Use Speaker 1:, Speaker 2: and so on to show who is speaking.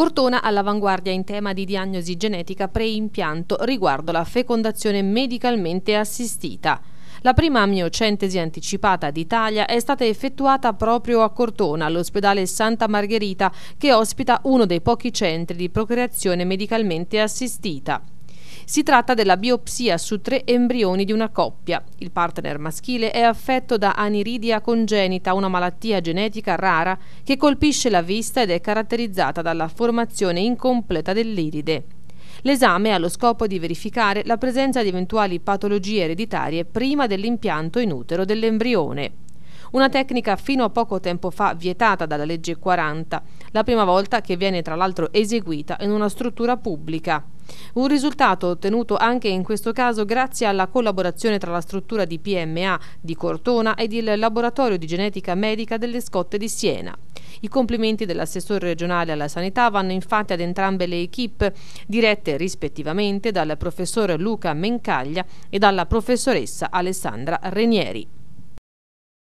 Speaker 1: Cortona all'avanguardia in tema di diagnosi genetica preimpianto riguardo la fecondazione medicalmente assistita. La prima amniocentesi anticipata d'Italia è stata effettuata proprio a Cortona, all'ospedale Santa Margherita, che ospita uno dei pochi centri di procreazione medicalmente assistita. Si tratta della biopsia su tre embrioni di una coppia. Il partner maschile è affetto da aniridia congenita, una malattia genetica rara che colpisce la vista ed è caratterizzata dalla formazione incompleta dell'iride. L'esame ha lo scopo di verificare la presenza di eventuali patologie ereditarie prima dell'impianto in utero dell'embrione una tecnica fino a poco tempo fa vietata dalla legge 40, la prima volta che viene tra l'altro eseguita in una struttura pubblica. Un risultato ottenuto anche in questo caso grazie alla collaborazione tra la struttura di PMA di Cortona ed il laboratorio di genetica medica delle Scotte di Siena. I complimenti dell'assessore regionale alla sanità vanno infatti ad entrambe le equip, dirette rispettivamente dal professor Luca Mencaglia e dalla professoressa Alessandra Renieri.